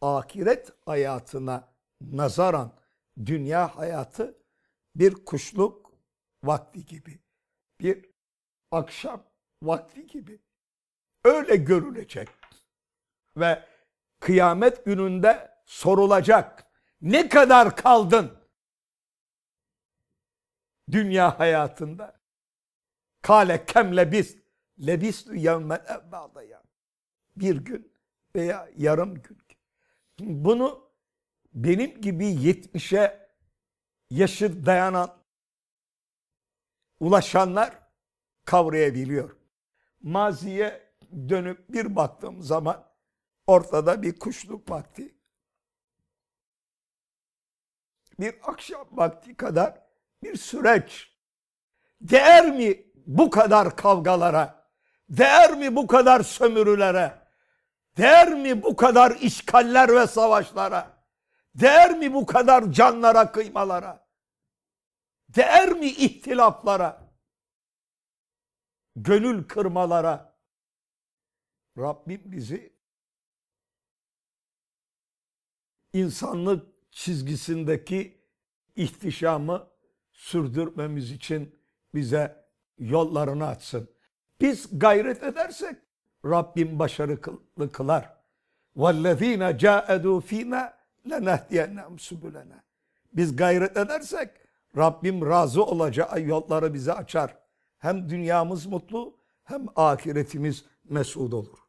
ahiret hayatına nazaran dünya hayatı bir kuşluk vakti gibi, bir akşam vakti gibi öyle görülecek ve kıyamet gününde sorulacak. Ne kadar kaldın dünya hayatında? Kale kem lebis. Lebis yevmen evvada Bir gün veya yarım gün bunu benim gibi 70'e yaşı dayanan ulaşanlar kavrayabiliyor. Maziye dönüp bir baktığım zaman ortada bir kuşluk vakti. Bir akşam vakti kadar bir süreç. Değer mi bu kadar kavgalara? Değer mi bu kadar sömürülere? Değer mi bu kadar işgaller ve savaşlara? Değer mi bu kadar canlara, kıymalara? Değer mi ihtilaflara? Gönül kırmalara? Rabbim bizi insanlık çizgisindeki ihtişamı sürdürmemiz için bize yollarını açsın. Biz gayret edersek Rabbim başarılı kılar. وَالَّذ۪ينَ جَاءَدُوا ف۪ينَا لَنَهْدِيَنَّمْ سُبُلَنَا Biz gayret edersek Rabbim razı olacağı yolları bize açar. Hem dünyamız mutlu hem ahiretimiz mesud olur.